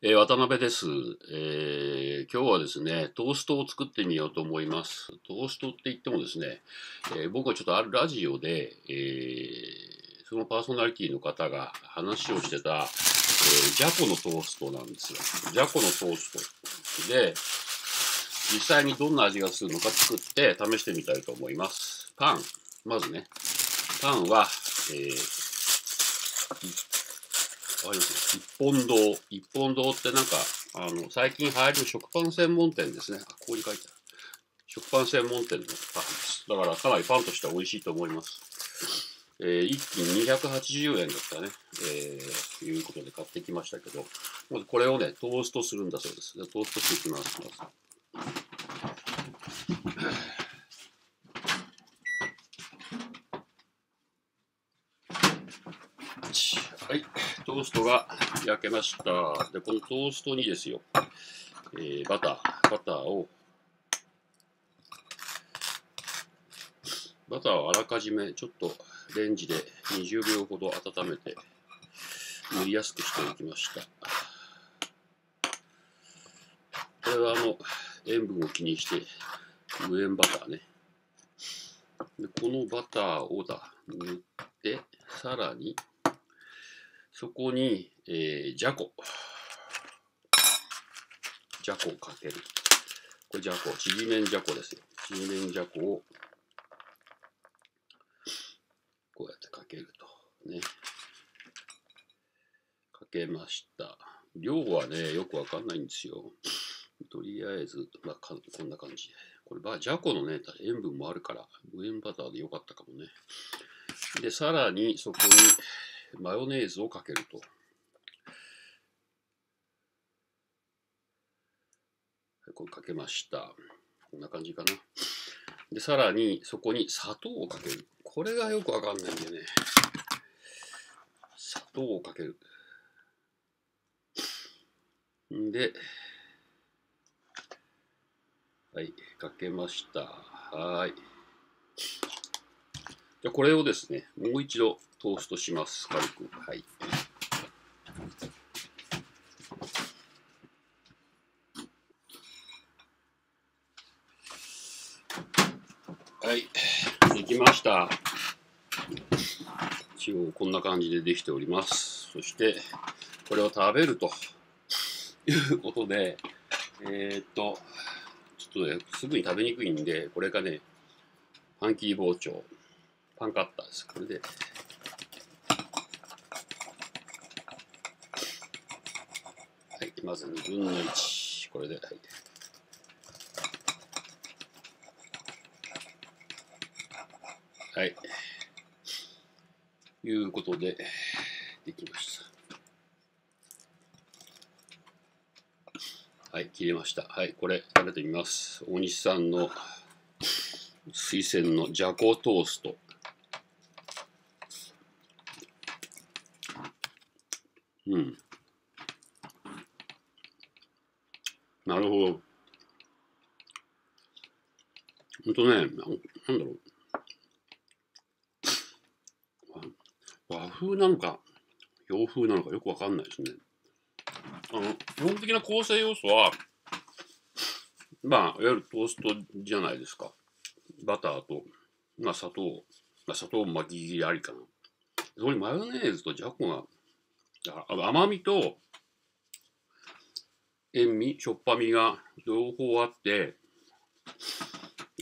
えー、渡辺です、えー、今日はですね、トーストを作ってみようと思います。トーストって言ってもですね、えー、僕はちょっとあるラジオで、えそのパーソナリティの方が話をしてた、えじゃこのトーストなんですよ。じゃこのトースト。で、実際にどんな味がするのか作って試してみたいと思います。パン、まずね、パンは、えー、あれです一本堂。一本堂ってなんか、あの、最近流行りの食パン専門店ですね。あ、ここに書いてある。食パン専門店のパンです。だからかなりパンとしては美味しいと思います。えー、一に280円だったね。えー、ということで買ってきましたけど、これをね、トーストするんだそうです。でトーストしていきます。ーストが焼けました。で、このトーストにですよ、えー、バター、バターを、バターをあらかじめちょっとレンジで20秒ほど温めて、塗りやすくしていきました。これはあの、塩分を気にして、無塩バターね。でこのバターをだ、塗って、さらに、そこに、えー、じゃこ。じゃこをかける。これじゃこ、ちりめんじゃこですよ。ちりめんじゃこを、こうやってかけると。ね。かけました。量はね、よくわかんないんですよ。とりあえず、まあ、こんな感じで。これ、まあ、じゃこのね、塩分もあるから、無塩バターでよかったかもね。で、さらに、そこに、マヨネーズをかけると。これかけました。こんな感じかな。で、さらにそこに砂糖をかける。これがよくわかんないんでね。砂糖をかける。んで、はい、かけました。はい。これをですね、もう一度トーストします。軽く。はい。はい。できました。一応こんな感じでできております。そして、これを食べるということで、えー、っと、ちょっとね、すぐに食べにくいんで、これがね、パンキー包丁。パンカッターです。これで。はい、まず2分の1。これで。はい。はい。いうことで、できました。はい、切れました。はい、これ、食べてみます。大西さんの推薦のじゃこトースト。うん。なるほど。ほんとね、なんだろう。和風なのか、洋風なのかよくわかんないですね。あの、基本的な構成要素は、まあ、いわゆるトーストじゃないですか。バターと、まあ、砂糖、まあ、砂糖巻きありありかな。そこにマヨネーズとジャコが甘みと塩味しょっぱみが両方あって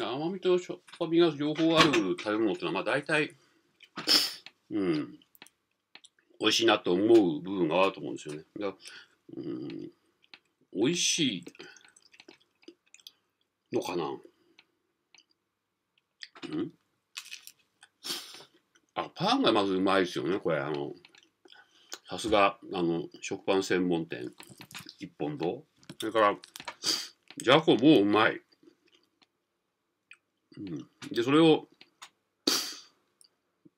甘みとしょっぱみが両方ある食べ物っていうのはまあ大体うん美味しいなと思う部分があると思うんですよね。だうん、美味しいのかなうんあ、パンがまずうまいですよね、これ。あの、さすが、あの、食パン専門店、一本堂。それから、じゃこもうまい。うん。で、それを、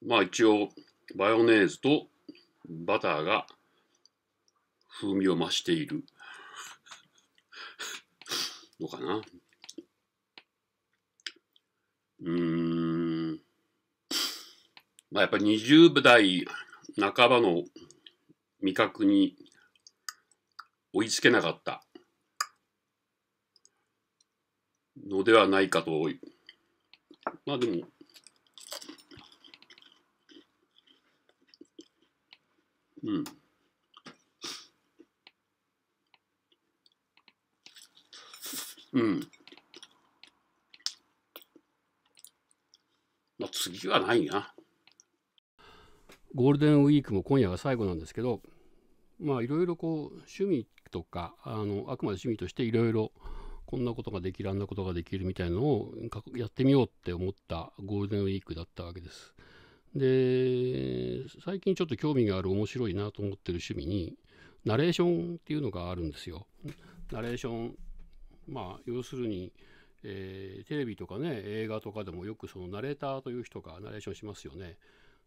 まあ一応、マヨネーズとバターが風味を増しているのかな。うん。まあやっぱり20代半ばの味覚に追いつけなかったのではないかとまあでもうんうんまあ次はないなゴールデンウィークも今夜が最後なんですけど、まあいろいろこう趣味とか、あの、あくまで趣味としていろいろこんなことができる、あんなことができるみたいなのをやってみようって思ったゴールデンウィークだったわけです。で、最近ちょっと興味がある面白いなと思ってる趣味に、ナレーションっていうのがあるんですよ。ナレーション、まあ要するに、えー、テレビとかね映画とかでもよくそのナレーターという人がナレーションしますよね。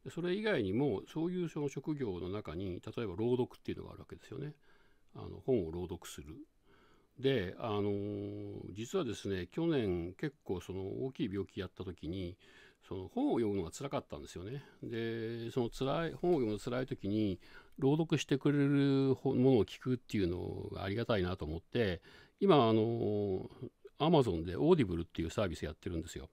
それ以外にもそういうその職業の中に例えば朗読っていうのがあるわけですよね。あの本を朗読する。であのー、実はですね去年結構その大きい病気やった時にその本を読むのが辛かったんですよね。でその辛い本を読むの辛い時に朗読してくれるものを聞くっていうのがありがたいなと思って今あのー Amazon でオーディブルっていうサービスやってるんですよ。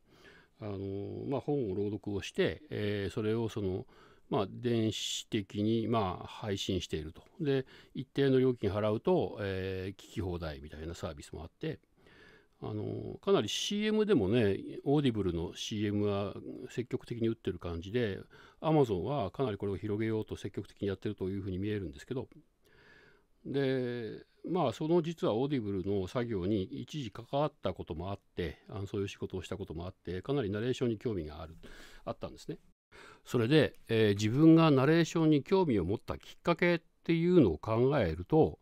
あのまあ、本を朗読をして、えー、それをその、まあ、電子的に、まあ、配信していると。で、一定の料金払うと、えー、聞き放題みたいなサービスもあって、あのかなり CM でもね、オーディブルの CM は積極的に打ってる感じで、Amazon はかなりこれを広げようと積極的にやってるというふうに見えるんですけど、で、まあ、その実はオーディブルの作業に一時関わったこともあってあのそういう仕事をしたこともあってかなりナレーションに興味があるあったんですね。それで、えー、自分がナレーションに興味を持ったきっかけっていうのを考えると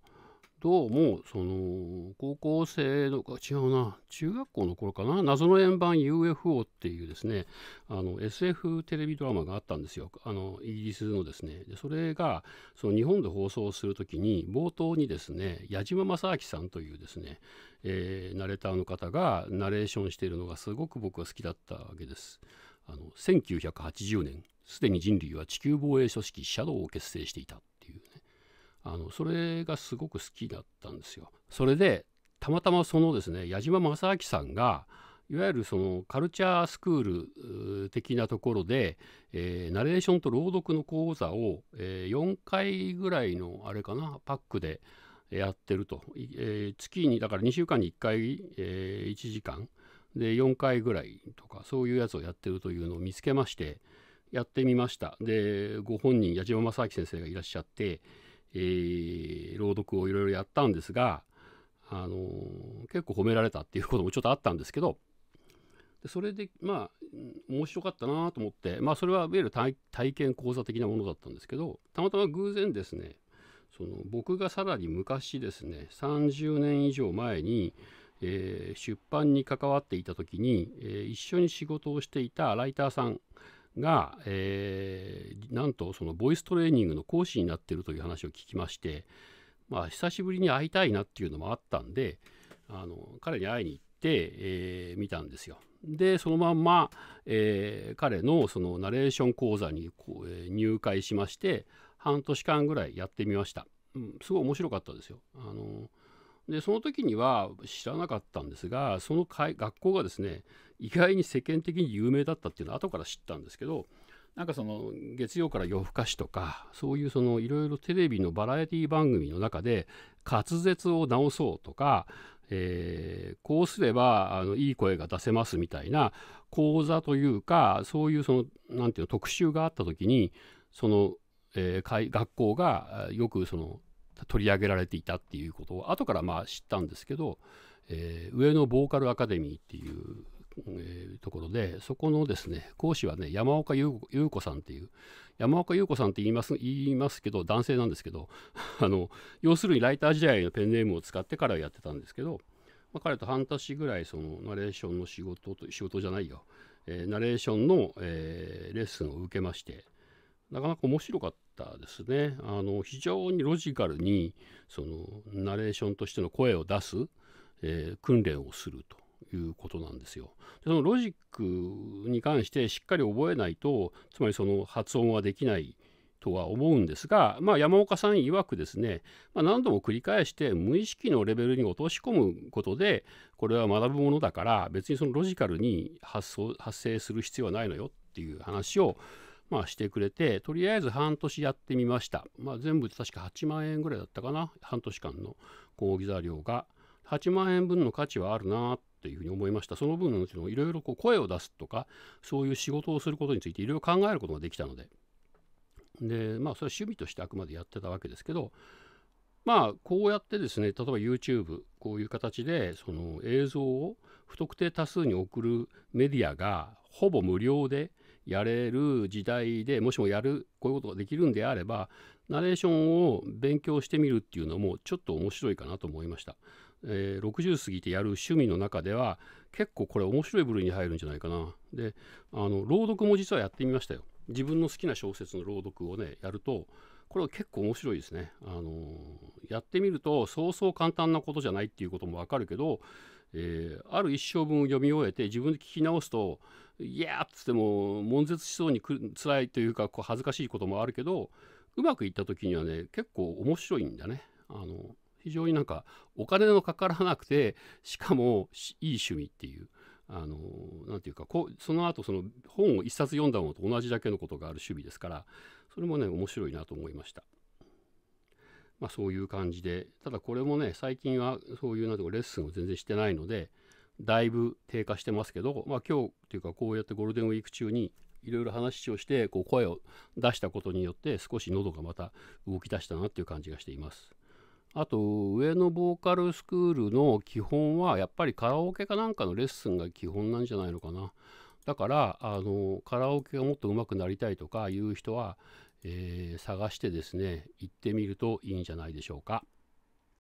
どうもその高校生の違うな中学校の頃かな謎の円盤 UFO っていうですねあの SF テレビドラマがあったんですよあのイギリスのですねでそれがその日本で放送する時に冒頭にですね矢島正明さんというですね、えー、ナレーターの方がナレーションしているのがすごく僕は好きだったわけですあの1980年すでに人類は地球防衛組織シャドウを結成していたあのそれがすごく好きだったんですよ。それでたまたまそのですね矢島正明さんがいわゆるそのカルチャースクール的なところで、えー、ナレーションと朗読の講座を、えー、4回ぐらいのあれかなパックでやってると、えー、月にだから2週間に1回、えー、1時間で4回ぐらいとかそういうやつをやってるというのを見つけましてやってみましたでご本人矢島正明先生がいらっしゃってえー、朗読をいろいろやったんですが、あのー、結構褒められたっていうこともちょっとあったんですけどでそれでまあ面白かったなと思ってまあそれはいわゆる体験講座的なものだったんですけどたまたま偶然ですねその僕がさらに昔ですね30年以上前に、えー、出版に関わっていた時に、えー、一緒に仕事をしていたライターさんが、えー、なんとそのボイストレーニングの講師になってるという話を聞きまして、まあ、久しぶりに会いたいなっていうのもあったんであの彼に会いに行って、えー、見たんですよ。でそのまんま、えー、彼のそのナレーション講座にこう、え入会しまして半年間ぐらいやってみました。うん、すごい面白かったですよ。あのでその時には知らなかったんですがその学校がですね意外に世間的に有名だったっていうのは後から知ったんですけどなんかその月曜から夜更かしとかそういうそのいろいろテレビのバラエティ番組の中で滑舌を直そうとか、えー、こうすればあのいい声が出せますみたいな講座というかそういうその何ていうの特集があった時にその、えー、学校がよくその取り上げられていたっていうことを後からまあ知ったんですけど、えー、上野ボーカルアカデミーっていう、えー、ところでそこのですね講師はね山岡優子さんっていう山岡優子さんって言います言いますけど男性なんですけど あの要するにライター時代のペンネームを使って彼はやってたんですけど、まあ、彼と半年ぐらいそのナレーションの仕事と仕事じゃないよ、えー、ナレーションの、えレッスンを受けましてなかなか面白かった。ったですねあの非常にロジカルにそのナレーションとしての声を出す、えー、訓練をするということなんですよ。でそのロジックに関してしっかり覚えないとつまりその発音はできないとは思うんですが、まあ、山岡さん曰くですね、まあ、何度も繰り返して無意識のレベルに落とし込むことでこれは学ぶものだから別にそのロジカルに発想発生する必要はないのよっていう話をまあ、してくれて、とりあえず半年やってみました。まあ、全部確か8万円ぐらいだったかな。半年間の講義座料が。8万円分の価値はあるなっていうふうに思いました。その分、のいろいろ声を出すとか、そういう仕事をすることについていろいろ考えることができたので。で、まあ、それは趣味としてあくまでやってたわけですけど、まあ、こうやってですね、例えば YouTube、こういう形で、その映像を不特定多数に送るメディアが、ほぼ無料で、やれる時代でもしもやるこういうことができるんであればナレーションを勉強してみるっていうのもちょっと面白いかなと思いました、えー、60過ぎてやる趣味の中では結構これ面白い部類に入るんじゃないかなであの朗読も実はやってみましたよ自分の好きな小説の朗読をねやるとこれは結構面白いですね、あのー、やってみるとそうそう簡単なことじゃないっていうこともわかるけど、えー、ある一章分を読み終えて自分で聞き直すといやっつっても悶絶しそうにく辛いというかこう恥ずかしいこともあるけどうまくいった時にはね結構面白いんだね。あの非常になんかお金のかからなくてしかもいい趣味っていう。あのなんていうかこうその後その本を一冊読んだのと同じだけのことがある趣味ですからそれもね面白いなと思いました。まあ、そういう感じでただこれもね最近はそういうなんてレッスンを全然してないのでだいぶ低下してますけど、まあ、今日というかこうやってゴールデンウィーク中にいろいろ話をしてこう声を出したことによって少し喉がまた動き出したなっていう感じがしています。あと上のボーカルスクールの基本はやっぱりカラオケかなんかのレッスンが基本なんじゃないのかな。だからあのカラオケがもっと上手くなりたいとかいう人は、えー、探してですね行ってみるといいんじゃないでしょうか。